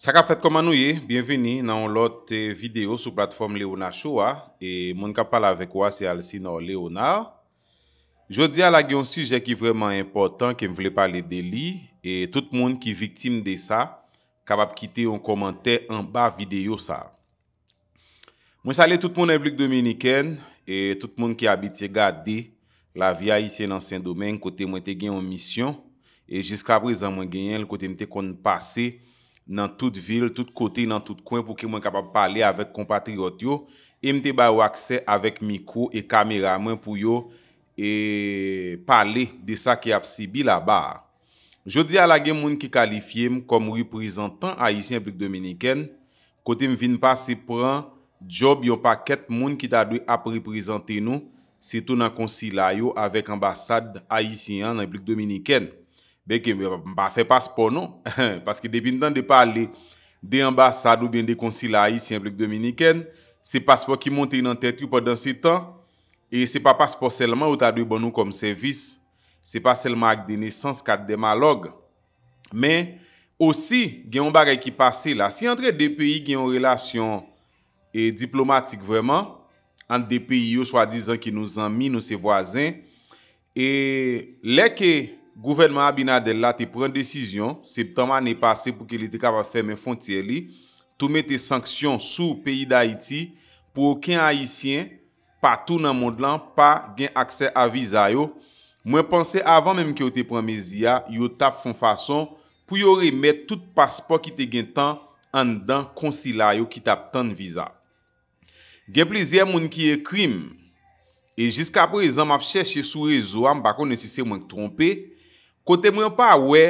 Saka fèt koman nouye, bienveni nan lòt video sou platform Leona Choua e moun kapal avek wase al si nan Leona. Jodi al agyon sujet ki vreman impotant, ki m vle pale de li e tout moun ki viktim de sa, kapap kite yon komantè an ba video sa. Mwen salè tout moun e blik dominiken e tout moun ki abite gade la via yise nan sen domen kote mwen te gen yon misyon e jiska apre zan mwen genyen l kote mwen te konn pase nan tout vil, tout kote, nan tout kwen pou ki mwen kapap pale avèk kompatriot yo, e mte bay wakse avèk mikro e kameraman pou yo e pale de sa ki ap si bi la ba. Jodi alage moun ki kalifiye m kom reprezentan Aisyen Blik Dominiken, kote m vin pa se pran job yon paket moun ki ta dwe ap reprezenten nou se tou nan konsilay yo avèk ambasad Aisyen Blik Dominiken. Ben ke mba fè paspor nou... Paske depin tan de pale... De ambasad ou bende konsilay... Si yon blek dominiken... Se paspor ki monte yon antertupo dan se tan... E se pa paspor selman... Ou ta dwe bon nou kom servis... Se pa selman ak de nesans kat demalog... Men... Osi gen yon barek ki pase la... Si antre de peyi gen yon relasyon... E, diplomatik vreman... Antre de peyi yo swa dizan ki nou zanmi... Nou se vwazen... E leke... Gouvernment Abinadel la te pren desisyon, septem ane pase pou ke li te kapap fèmè fontyè li, toumè te sanksyon sou ou peyi d'Haïti pou ouken Haïtien patou nan mond lan pa gen aksel avizay yo. Mwen panse avan menm ki yo te pren meziya, yo tap fon fason pou yo remè tout pasport ki te gen tan an dan konsilay yo ki tap tan vizay. Gen pleziè moun ki ye krim, e jiska prezan map chèche sou rezo am bako ne sise mwen trompe, Kote mwen pa we,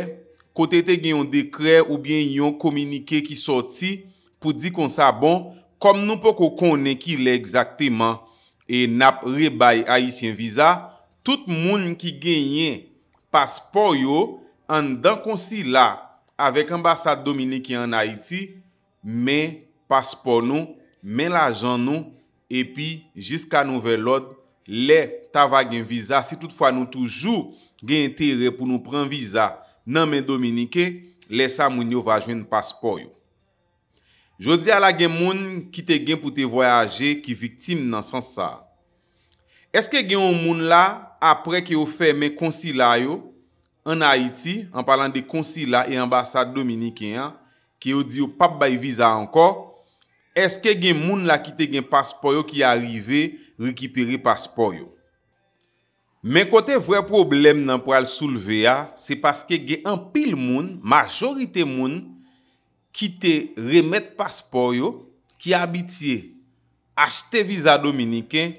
kote te genyon dekre ou bien yon komunike ki soti pou di kon sa bon, kom nou po ko konen ki le exakteman e nap rebay Haitien visa, tout moun ki genyen paspor yo, an dan konsi la avek ambasade Dominique en Haiti, men paspor nou, men lajan nou, e pi jiska nou velot le tava gen visa si tout fwa nou toujou. gen entere pou nou pren viza nan men Dominike, lesa moun yo vajwen paspor yo. Jodi ala gen moun kite gen pou te voyaje ki viktim nan san sa. Eske gen ou moun la apre ki yo fè men konsila yo, an Haiti, an palan de konsila e ambasade Dominike, ki yo di yo pap bay viza anko, eske gen moun la kite gen paspor yo ki arive rekipere paspor yo. Men kote vwe problem nan pral souleve ya, se paske gen an pil moun, majorite moun, ki te remet paspor yo, ki abitye, achte viza Dominiken,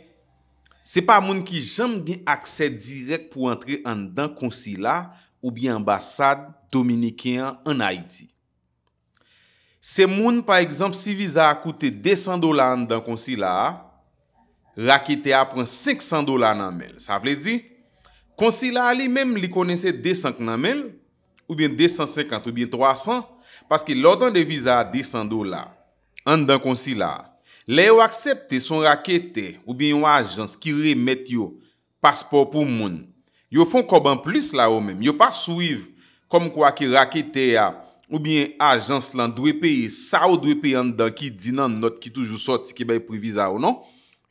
se pa moun ki jem gen akse direk pou entre an dan konsila ou bi ambasad Dominiken an Haiti. Se moun, par exemple, si viza akoute 200 dolan dan konsila a, Rakete a pren 500 dola nan men. Sa vle di? Konsila li men li konese 200 nan men ou bien 250 ou bien 300 paske lor dan devisa 200 dola an dan konsila le yo aksepte son rakete ou bien yon ajans ki remet yo paspor pou moun. Yo fon koban plus la ou men. Yo pa souiv kom kwa ki rakete a ou bien ajans lan dwepe sa ou dwepe an dan ki dinan not ki toujou sot si ki bay previsa ou nan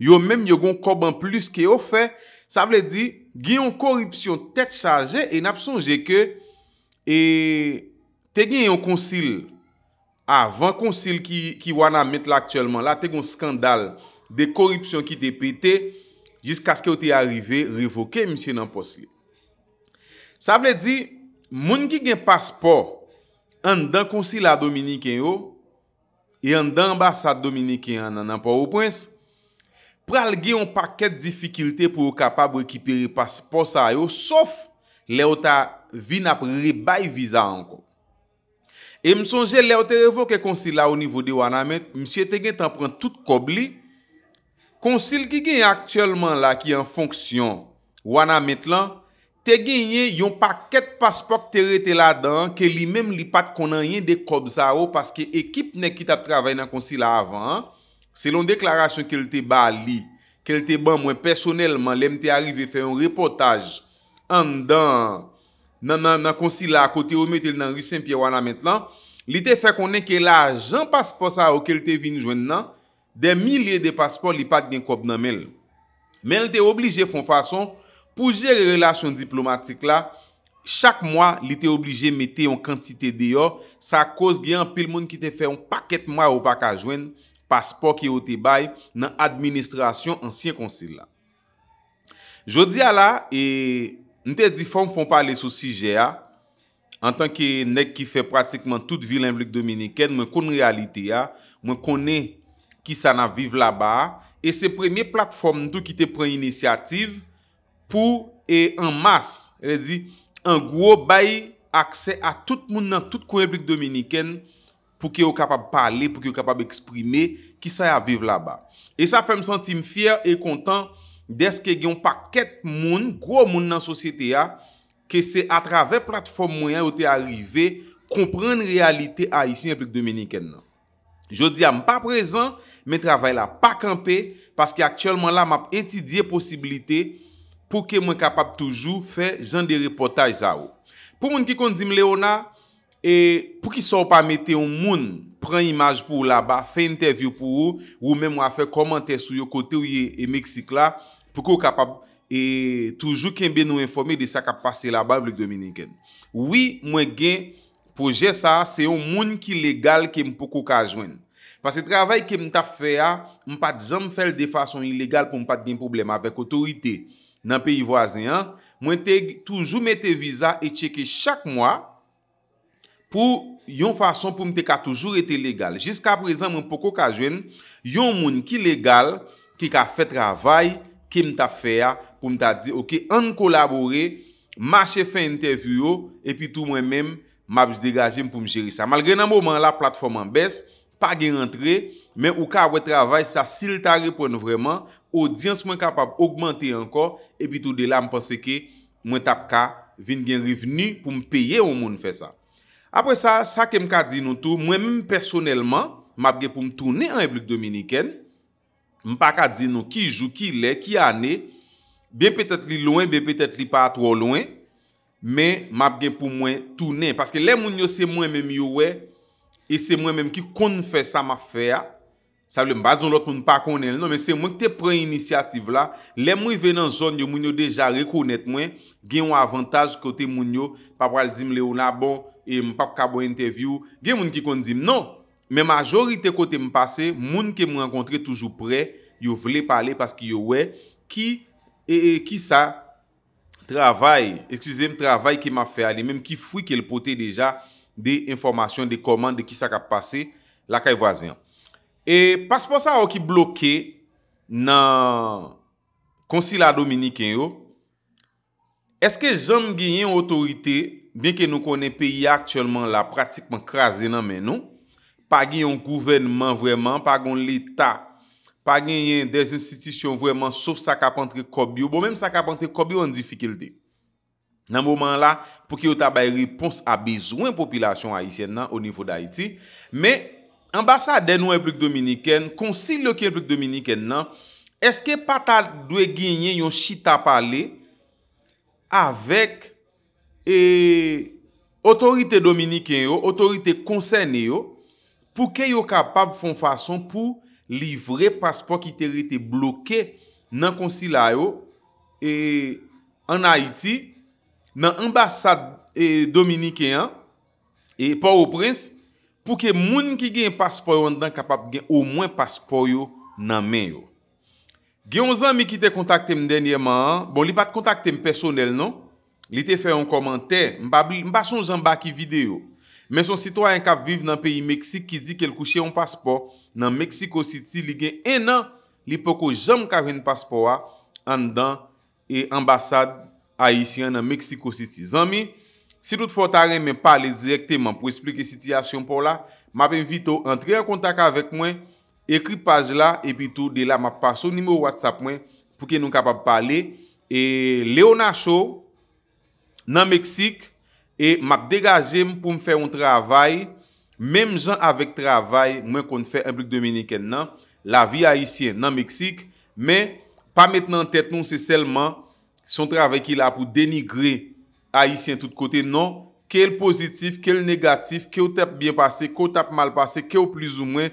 yo mèm yo gon koban plus ki yo fè, sa vle di, gen yon korupsyon tèt chaje, e nap sonje ke, e, te gen yon konsil, avan konsil ki wana met l'aktuellement la, te gen skandal de korupsyon ki te pite, jisk aske yo te arrive, revoke, msye nan posli. Sa vle di, moun ki gen paspor, an dan konsil la Dominikè yo, e an dan basa Dominikè an nan anpò ou pwens, pral gen yon paket difikilte pou yo kapab rekipiri paspos a yo, sof le o ta vin ap rebay viza anko. E msonje le o te revoke konsil la o nivou de wana met, msye te gen tanpren tout kob li, konsil ki gen aktuelman la ki an fonksyon wana met lan, te gen yon paket paspok te rete la dan, ke li menm li pat konan yon de kob za yo, paske ekip ne kitap travay nan konsil la avan an, Selon deklarasyon ke li te ba li, ke li te ba mwen personelman, li mte arrive fe yon reportaj an dan nan konsi la kote yon metel nan Rui Saint-Pierre wana metlan, li te fe konen ke la jen paspor sa ou ke li te vini jwen nan, de milye de paspor li pat gen kob nan men. Men li te oblije fon fason, pou jere relasyon diplomatik la, chak mwa li te oblije metel yon kantite de yo, sa kos gen pil moun ki te fe yon paket mwa ou pakajwen, paspor ki yo te bay nan administrasyon ansyen konsil la. Jodi a la, e nte difon foun pale sou sije a, an tanki nek ki fe pratikman tout vilen blik Dominiken, mwen kon realite a, mwen kone ki sa nan vive la ba, e se premye plakform nto ki te pren inisiativ, pou e an mas, en e gros bay akse a tout moun nan tout kwen blik Dominiken, pou ke yo kapab pale, pou ke yo kapab eksprime ki sa ya vive la ba. E sa fe m sentim fyer e kontan deske gen pa ket moun, gro moun nan sosyete ya, ke se a trave platform mwen yo te arrive, komprende realite a isi yon plik dominiken nan. Jodi am pa prezan, me travay la pa kampe, paske aktyolman la map etidye posibilite pou ke mwen kapab toujou fe jan de repotaj za ou. Po moun ki kon di m le ona, E pou ki sa ou pa mette ou moun Pren imaj pou ou la ba Fe interview pou ou Ou mè mwa fe komante sou yo kote ou ye e Meksik la Pou ki ou kapap e Toujou kembe nou informe de sa kap pase la ba Blok Dominiken Ouwi mwen gen proje sa Se ou moun ki legal kem pou koka ajwen Pase travay kem ta fe a Mpa jam fel de fason ilegal Pou mpa din problem avèk otorite Nan peyi vwazen Mwen te toujou mette viza E cheke chak mwa pou yon fason pou mte ka toujou ete legal. Jiska prezant mwen poko ka jwen, yon moun ki legal, ki ka fet ravay, ki mta feya pou mta di, ok, an kolabore, ma chefe interview yo, epi tou mwen men mabj degaje m pou mjeri sa. Malgre nan mouman la platforman bes, pa gen rentre, men ou ka wet ravay, sa sil ta repon vreman, audience mwen kapab augmente anko, epi tou de la mpense ke mwen tap ka vin gen reveni pou mpeye ou moun fe sa. Apo sa, sa kem ka di nou tou, mwen mwen personelman, ma bge pou m toune an Ebruk Dominiken, m pa ka di nou ki jou, ki le, ki ane, ben petet li louen, ben petet li pa atou ou louen, men ma bge pou mwen toune, paske le moun yo se mwen mwen myouwe, e se mwen mwen mwen ki konfe sa ma feya, Sable mbazon lot moun pa konel. Non, men se moun ki te pren inisiativ la, le mwen ve nan zon yo moun yo deja rekonet mwen, gen yon avantaj kote moun yo, papal di m leon abon, e m pap kabou interview, gen moun ki kon di m. Non, men majorite kote m pase, moun ki m renkontre toujou pre, yo vle pale paski yo we, ki, e, e, ki sa, travay, ekcize m travay ki ma fe ale, menm ki fwi ki el pote deja de informasyon, de komand, de ki sa kap pase la kay vwazen an. E paspo sa ou ki bloke nan konsila dominiken yo, eske zanm gen yon otorite, benke nou konen peyi aktiyonman la pratikman krasen nan men nou, pa gen yon gouvenman vweman, pa gen l'Etat, pa gen yon desinstitisyon vweman, souf sakapantre kobyo, bon menm sakapantre kobyo an difikil de. Nan mouman la, pou ki yo tabay ripons a bezwen popilasyon Haitien nan, ou nivou d'Haiti, menm, ambasade nou Eplik Dominiken, konsil yo ki Eplik Dominiken nan, eske patal dwe genye yon chita pale avek e, otorite Dominiken yo, otorite konsen yo, pou ke yo kapab fon fason pou livre paspor ki terite bloke nan konsil yo e, an Haiti nan ambasade Dominiken e por ou prins pouke moun ki gen yon paspor yon dan kapap gen ou mwen paspor yon nan men yon. Gen yon zami ki te kontakte m denye man an, bon li pat kontakte m personel non, li te fe yon komante, m bason jan baki videyo. Men son sitwa yon kap viv nan peyi Meksik ki di ke l kouche yon paspor nan Meksiko City li gen enan li poko jan m kave yon paspor an dan e ambasad Aisyen nan Meksiko City zami. Si tout fote arè, mè pale direktyman pou esplike sityasyon pou la, m ap envito entri an kontak avèk mwen, ekri page la, epi tout, de la m ap paso nime ou whatsapp mwen pou ken nou kapap pale. E Leonachou nan Meksik, e m ap degaje m pou m fè yon travay, mèm jan avèk travay mwen kon fè yon blik dominiken nan, la vi non, a isye nan Meksik, mè pa mèt nan tèt non se selman son travay ki la pou denigre ayisyen tout kote, non, ke el pozitif, ke el negatif, ke ou tep bien pase, ke ou tep mal pase, ke ou plis ou mwen,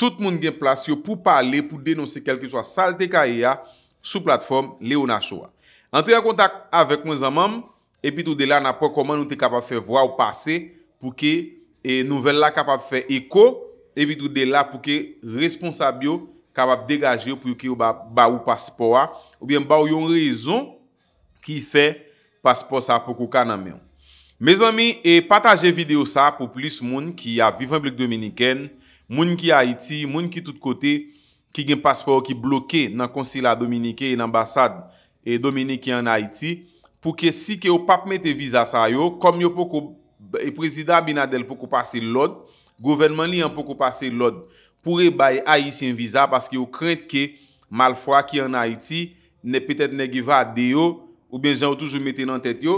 tout moun gen plas yo pou pale, pou denonse kelke chwa salte ka e ya, sou platform Leona Showa. Antre a kontak avek mwen zamam, epi tout de la, napo koman nou te kapap fe vwa ou pase, pou ke nouvel la kapap fe eko, epi tout de la, pou ke responsabyo kapap degaje yo pou yo ke yo ba ou paspoa, ou bien ba ou yon rezon ki fe paspoa, Paspo sa pou kou ka nan men. Me zami, e pataje video sa pou plis moun ki a vivan blik Dominiken, moun ki Haiti, moun ki tout kote, ki gen paspo ki bloke nan konsila Dominiken, e nan ambasad e Dominiken en Haiti, pou ke si ke ou pap mette viza sa yo, kom yo pou kou, e prezida binadel pou kou pase lod, gouvenman li an pou kou pase lod, pou re baye a yisi en viza, paske yo kred ke mal fwa ki en Haiti, ne petet ne giva deyo, Ou ben jan ou toujou mette nan tèt yo,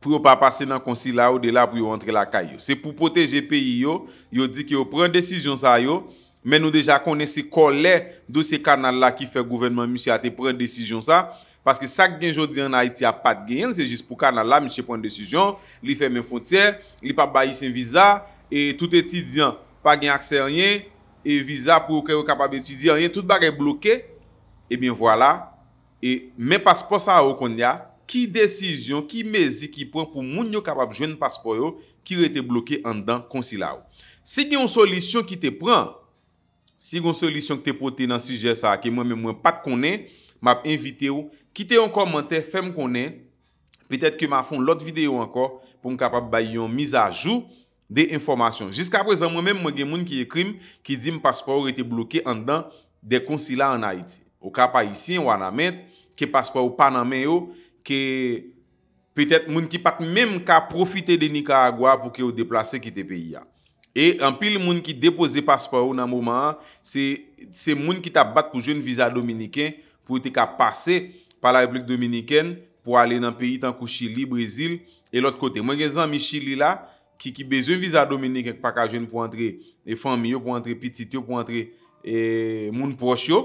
pou yo pa pase nan konsil la ou de la pou yo rentre la kay yo. Se pou poteje peyi yo, yo di ki yo pren desijyon sa yo, men nou deja konen se kolè do se kanal la ki fè gouvernement, mi se ate pren desijyon sa, paske sak gen jodi an Haiti a pat gen, se jis pou kanal la, mi se pren desijyon, li fè men fontyè, li pa bayi sen viza, e tout etidyan pa gen akse enyen, e viza pou yo kè yo kapab etidyan enyen, tout bagè blokè, e ben voilà. E men paspor sa ou kondya, ki desisyon, ki mezi ki pran pou moun yo kapap jwen paspor yo ki rete blokye an dan konsila ou. Se gen yon solisyon ki te pran, se gen yon solisyon ki te pote nan suje sa ake, mwen mwen pat konen, map invite ou, kite yon komenter, fem konen, petet ke ma fon lot videyo anko pou mwen kapap bay yon mizajou de informasyon. Jiska prezan mwen mwen mwen gen moun ki ekrim ki di mwen paspor yo rete blokye an dan de konsila an Haiti. Ou kapayisin, wana met, ke paspwa ou paname yo, ke petet moun ki pat mèm ka profite de Nika Agwa pou ke ou deplase ki te peyi ya. E anpil moun ki depose paspwa ou nan mouman an, se moun ki tap bat pou joun viza dominiken pou ite ka pase pa la replik dominiken pou ale nan peyi tankou Chili, Brezil, e lot kote. Mwen gen zan mi Chili la, ki ki beze viza dominiken pak a joun pou antre e famiyo, pou antre pitityo, pou antre e, moun pwosyo,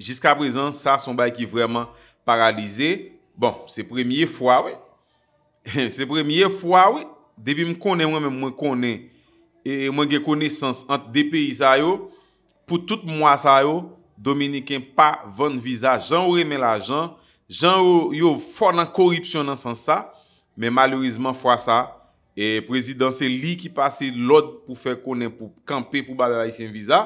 Jiska prezen, sa son bay ki vreman paralize. Bon, se premye fwa we. Se premye fwa we, debi m konen mwen men mwen konen, e mwen gen kone sans ant depi sa yo, pou tout mwa sa yo, Dominikin pa vande viza, jan ou remen la jan, jan ou yo fwa nan koripsyon nan sans sa, men malorizman fwa sa, e prezidans se li ki pase lod pou fwe konen pou kampe pou bade la isen viza,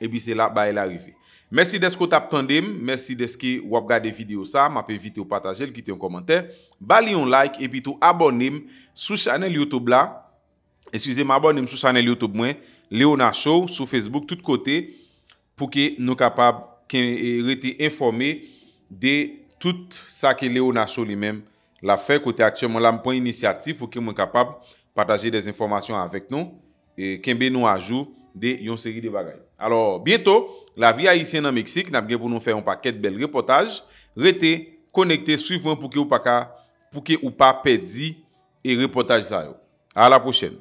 e bi se la baye la revi. Mersi deske ou tap tondem, mersi deske ou ap gade video sa, ma pe vite ou pataje, l kite yon komentèr. Ba li yon like epi tou abonem sou chanel Youtube la, eskize m abonem sou chanel Youtube mwen, Léonachou, sou Facebook, tout kote, pou ke nou kapab ken eh, rete informe de tout sa ke Léonachou li men la fe, kote aktyen moun la mpon inisiatif pou ke m wè kapab pataje des informasyon avèk nou, kenbe nou ajou. de yon seri de bagay. Alors, bieto, la vi a yisi nan Meksik, nabge pou nou fè yon paket bel reportaj, rete, konekte, suivan pou ki ou pa ka, pou ki ou pa pedi e reportaj zayou. A la prochen.